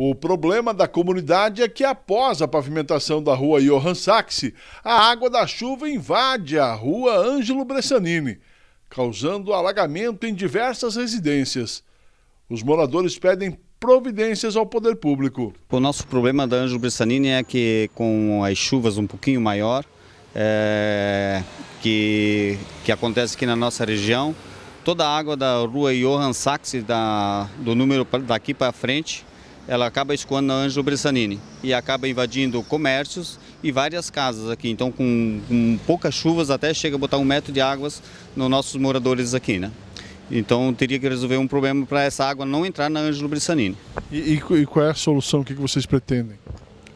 O problema da comunidade é que após a pavimentação da rua Johan Saxe, a água da chuva invade a rua Ângelo Bressanini, causando alagamento em diversas residências. Os moradores pedem providências ao poder público. O nosso problema da Ângelo Bressanini é que com as chuvas um pouquinho maior, é, que, que acontece aqui na nossa região, toda a água da rua Johan Saxe, da, do número daqui para frente, ela acaba escoando na Ângelo Bressanini e acaba invadindo comércios e várias casas aqui. Então, com, com poucas chuvas, até chega a botar um metro de águas nos nossos moradores aqui, né? Então teria que resolver um problema para essa água não entrar na Ângelo Bressanini. E, e, e, qual é a solução? O que vocês pretendem?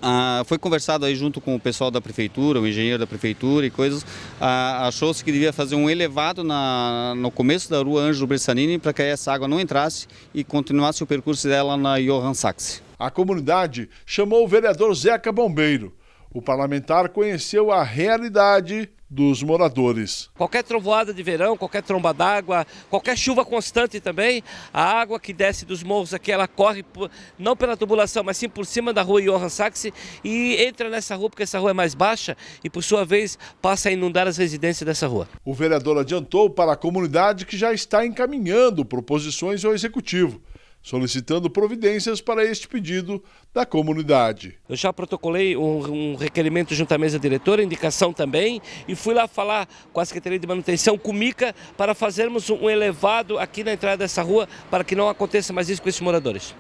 Ah, foi conversado aí junto com o pessoal da prefeitura, o engenheiro da prefeitura e coisas, ah, achou-se que devia fazer um elevado na, no começo da rua Ângelo Bressanini para que essa água não entrasse e continuasse o percurso dela na Johan Sachs. A comunidade chamou o vereador Zeca Bombeiro. O parlamentar conheceu a realidade dos moradores. Qualquer trovoada de verão, qualquer tromba d'água, qualquer chuva constante também, a água que desce dos morros aqui, ela corre por, não pela tubulação, mas sim por cima da rua Johan Sachs e entra nessa rua porque essa rua é mais baixa e por sua vez passa a inundar as residências dessa rua. O vereador adiantou para a comunidade que já está encaminhando proposições ao executivo solicitando providências para este pedido da comunidade. Eu já protocolei um, um, requerimento junto à mesa diretora, indicação também, e fui lá falar com a Secretaria de Manutenção, com o Mica, para fazermos um elevado aqui na entrada dessa rua, para que não aconteça mais isso com esses moradores.